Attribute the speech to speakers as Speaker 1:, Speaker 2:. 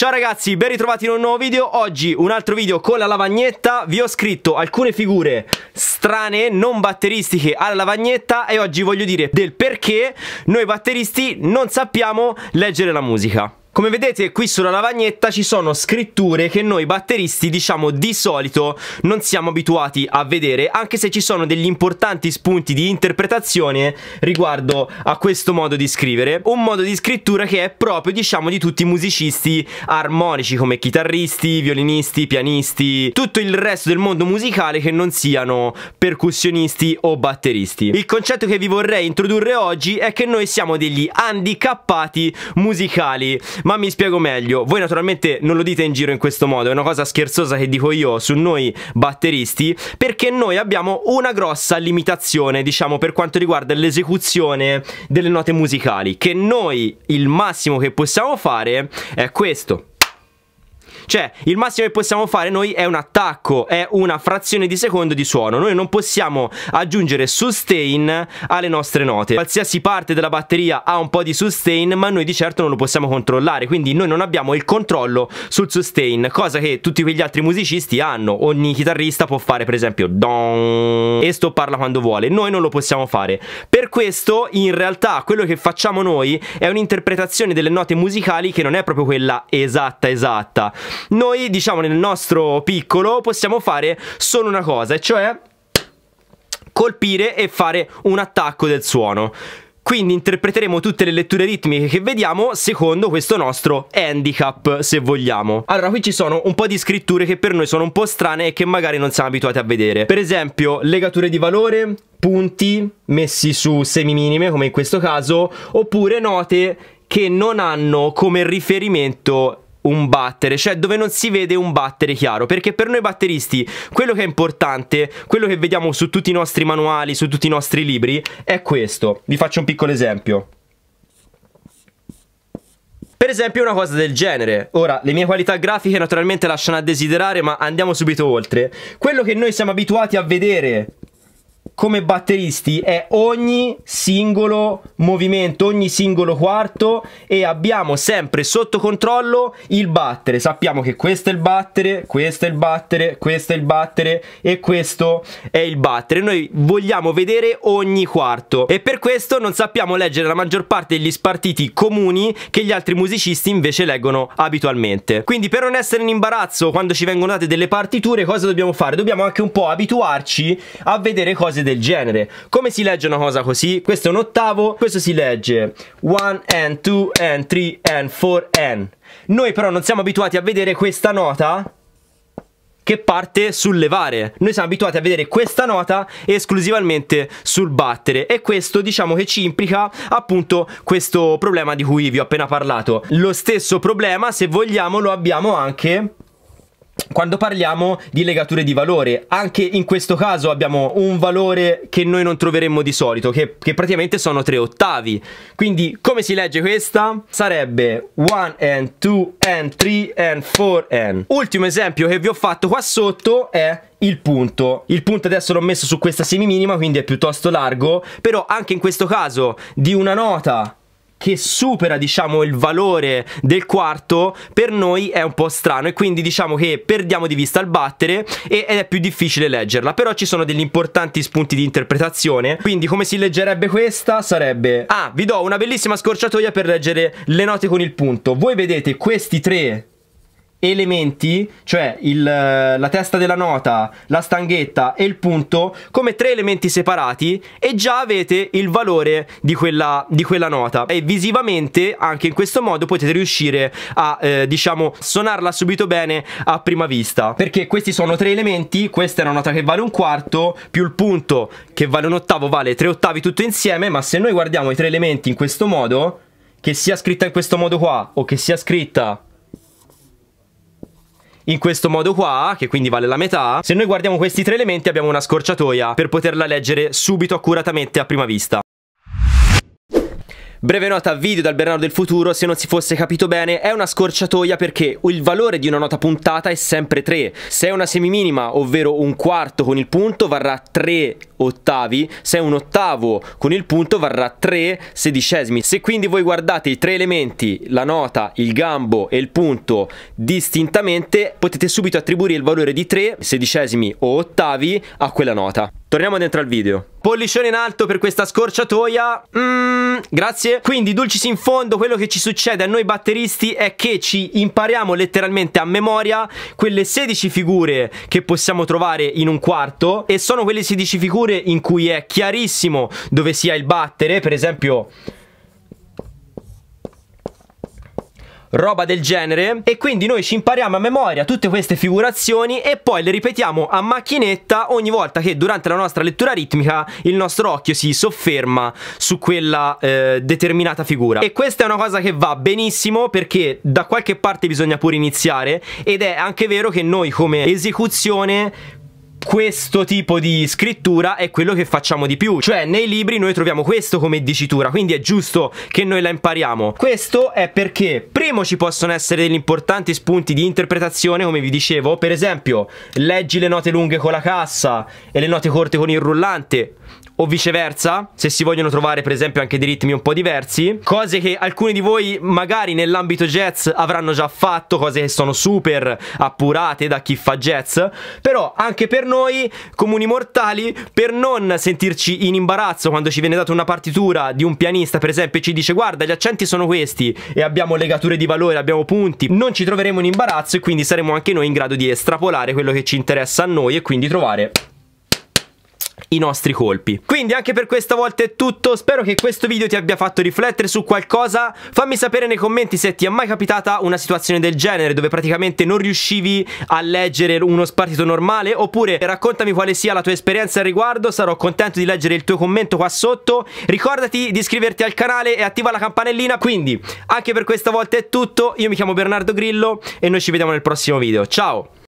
Speaker 1: Ciao ragazzi, ben ritrovati in un nuovo video Oggi un altro video con la lavagnetta Vi ho scritto alcune figure strane, non batteristiche alla lavagnetta E oggi voglio dire del perché noi batteristi non sappiamo leggere la musica come vedete qui sulla lavagnetta ci sono scritture che noi batteristi diciamo di solito non siamo abituati a vedere anche se ci sono degli importanti spunti di interpretazione riguardo a questo modo di scrivere un modo di scrittura che è proprio diciamo di tutti i musicisti armonici come chitarristi, violinisti, pianisti tutto il resto del mondo musicale che non siano percussionisti o batteristi il concetto che vi vorrei introdurre oggi è che noi siamo degli handicappati musicali ma mi spiego meglio, voi naturalmente non lo dite in giro in questo modo, è una cosa scherzosa che dico io su noi batteristi, perché noi abbiamo una grossa limitazione, diciamo, per quanto riguarda l'esecuzione delle note musicali, che noi il massimo che possiamo fare è questo. Cioè, il massimo che possiamo fare noi è un attacco, è una frazione di secondo di suono. Noi non possiamo aggiungere sustain alle nostre note. Qualsiasi parte della batteria ha un po' di sustain, ma noi di certo non lo possiamo controllare. Quindi noi non abbiamo il controllo sul sustain, cosa che tutti quegli altri musicisti hanno. Ogni chitarrista può fare, per esempio, don e sto parla quando vuole. Noi non lo possiamo fare. Per questo, in realtà, quello che facciamo noi è un'interpretazione delle note musicali che non è proprio quella esatta esatta noi diciamo nel nostro piccolo possiamo fare solo una cosa, e cioè colpire e fare un attacco del suono. Quindi interpreteremo tutte le letture ritmiche che vediamo secondo questo nostro handicap, se vogliamo. Allora, qui ci sono un po' di scritture che per noi sono un po' strane e che magari non siamo abituati a vedere. Per esempio, legature di valore, punti messi su semi-minime, come in questo caso, oppure note che non hanno come riferimento un battere, cioè dove non si vede un battere chiaro, perché per noi batteristi quello che è importante, quello che vediamo su tutti i nostri manuali, su tutti i nostri libri, è questo. Vi faccio un piccolo esempio. Per esempio una cosa del genere. Ora, le mie qualità grafiche naturalmente lasciano a desiderare, ma andiamo subito oltre. Quello che noi siamo abituati a vedere come batteristi è ogni singolo movimento, ogni singolo quarto e abbiamo sempre sotto controllo il battere. Sappiamo che questo è il battere, questo è il battere, questo è il battere e questo è il battere. Noi vogliamo vedere ogni quarto e per questo non sappiamo leggere la maggior parte degli spartiti comuni che gli altri musicisti invece leggono abitualmente. Quindi per non essere in imbarazzo quando ci vengono date delle partiture cosa dobbiamo fare? Dobbiamo anche un po' abituarci a vedere cose del genere. Come si legge una cosa così? Questo è un ottavo, questo si legge 1 and 2 and 3 and 4 and. Noi però non siamo abituati a vedere questa nota che parte sul levare. Noi siamo abituati a vedere questa nota esclusivamente sul battere e questo diciamo che ci implica appunto questo problema di cui vi ho appena parlato. Lo stesso problema, se vogliamo, lo abbiamo anche quando parliamo di legature di valore. Anche in questo caso abbiamo un valore che noi non troveremmo di solito, che, che praticamente sono tre ottavi. Quindi come si legge questa? Sarebbe 1 and 2 and 3 and 4 and. Ultimo esempio che vi ho fatto qua sotto è il punto. Il punto adesso l'ho messo su questa semiminima, quindi è piuttosto largo, però anche in questo caso di una nota che supera diciamo il valore del quarto per noi è un po' strano e quindi diciamo che perdiamo di vista il battere e, ed è più difficile leggerla però ci sono degli importanti spunti di interpretazione quindi come si leggerebbe questa sarebbe ah vi do una bellissima scorciatoia per leggere le note con il punto voi vedete questi tre elementi, cioè il, la testa della nota, la stanghetta e il punto, come tre elementi separati e già avete il valore di quella, di quella nota. E visivamente anche in questo modo potete riuscire a, eh, diciamo, suonarla subito bene a prima vista. Perché questi sono tre elementi, questa è una nota che vale un quarto, più il punto che vale un ottavo, vale tre ottavi tutto insieme, ma se noi guardiamo i tre elementi in questo modo, che sia scritta in questo modo qua o che sia scritta in questo modo qua, che quindi vale la metà, se noi guardiamo questi tre elementi abbiamo una scorciatoia per poterla leggere subito accuratamente a prima vista. Breve nota video dal Bernardo del futuro, se non si fosse capito bene, è una scorciatoia perché il valore di una nota puntata è sempre 3. Se è una semiminima, ovvero un quarto con il punto, varrà 3 ottavi, se è un ottavo con il punto varrà 3 sedicesimi. Se quindi voi guardate i tre elementi, la nota, il gambo e il punto distintamente, potete subito attribuire il valore di 3 sedicesimi o ottavi a quella nota. Torniamo dentro al video. Pollicione in alto per questa scorciatoia. Mmm grazie. Quindi, Dulcis in fondo, quello che ci succede a noi batteristi è che ci impariamo letteralmente a memoria quelle 16 figure che possiamo trovare in un quarto e sono quelle 16 figure in cui è chiarissimo dove sia il battere, per esempio roba del genere e quindi noi ci impariamo a memoria tutte queste figurazioni e poi le ripetiamo a macchinetta ogni volta che durante la nostra lettura ritmica il nostro occhio si sofferma su quella eh, determinata figura e questa è una cosa che va benissimo perché da qualche parte bisogna pure iniziare ed è anche vero che noi come esecuzione questo tipo di scrittura è quello che facciamo di più Cioè nei libri noi troviamo questo come dicitura Quindi è giusto che noi la impariamo Questo è perché primo ci possono essere degli importanti spunti di interpretazione Come vi dicevo Per esempio leggi le note lunghe con la cassa E le note corte con il rullante o viceversa, se si vogliono trovare per esempio anche dei ritmi un po' diversi, cose che alcuni di voi magari nell'ambito jazz avranno già fatto, cose che sono super appurate da chi fa jazz, però anche per noi comuni mortali, per non sentirci in imbarazzo quando ci viene data una partitura di un pianista per esempio e ci dice guarda gli accenti sono questi e abbiamo legature di valore, abbiamo punti, non ci troveremo in imbarazzo e quindi saremo anche noi in grado di estrapolare quello che ci interessa a noi e quindi trovare i nostri colpi Quindi anche per questa volta è tutto Spero che questo video ti abbia fatto riflettere su qualcosa Fammi sapere nei commenti se ti è mai capitata una situazione del genere Dove praticamente non riuscivi a leggere uno spartito normale Oppure raccontami quale sia la tua esperienza al riguardo Sarò contento di leggere il tuo commento qua sotto Ricordati di iscriverti al canale e attiva la campanellina Quindi anche per questa volta è tutto Io mi chiamo Bernardo Grillo e noi ci vediamo nel prossimo video Ciao